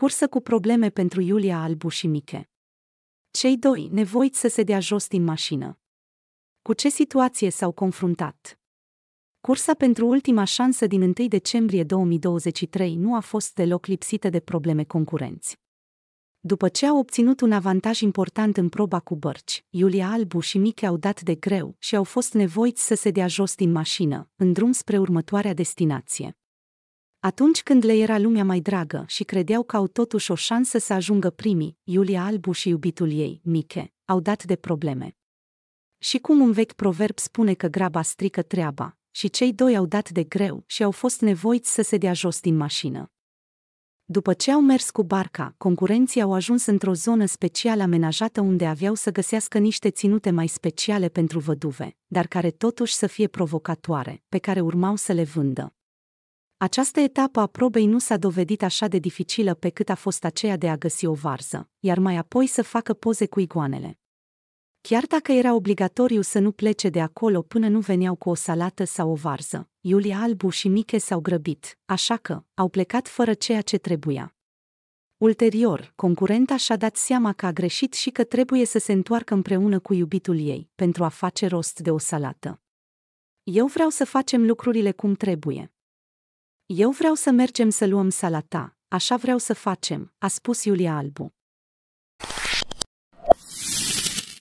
cursă cu probleme pentru Iulia Albu și Miche. Cei doi nevoiți să se dea jos din mașină. Cu ce situație s-au confruntat? Cursa pentru ultima șansă din 1 decembrie 2023 nu a fost deloc lipsită de probleme concurenți. După ce au obținut un avantaj important în proba cu bărci, Iulia Albu și Miche au dat de greu și au fost nevoiți să se dea jos din mașină, în drum spre următoarea destinație. Atunci când le era lumea mai dragă și credeau că au totuși o șansă să ajungă primii, Iulia Albu și iubitul ei, Miche, au dat de probleme. Și cum un vechi proverb spune că graba strică treaba, și cei doi au dat de greu și au fost nevoiți să se dea jos din mașină. După ce au mers cu barca, concurenții au ajuns într-o zonă special amenajată unde aveau să găsească niște ținute mai speciale pentru văduve, dar care totuși să fie provocatoare, pe care urmau să le vândă. Această etapă a probei nu s-a dovedit așa de dificilă pe cât a fost aceea de a găsi o varză, iar mai apoi să facă poze cu igoanele. Chiar dacă era obligatoriu să nu plece de acolo până nu veneau cu o salată sau o varză, Iulia Albu și Miche s-au grăbit, așa că au plecat fără ceea ce trebuia. Ulterior, concurenta și-a dat seama că a greșit și că trebuie să se întoarcă împreună cu iubitul ei pentru a face rost de o salată. Eu vreau să facem lucrurile cum trebuie, eu vreau să mergem să luăm salata, așa vreau să facem, a spus Iulia Albu.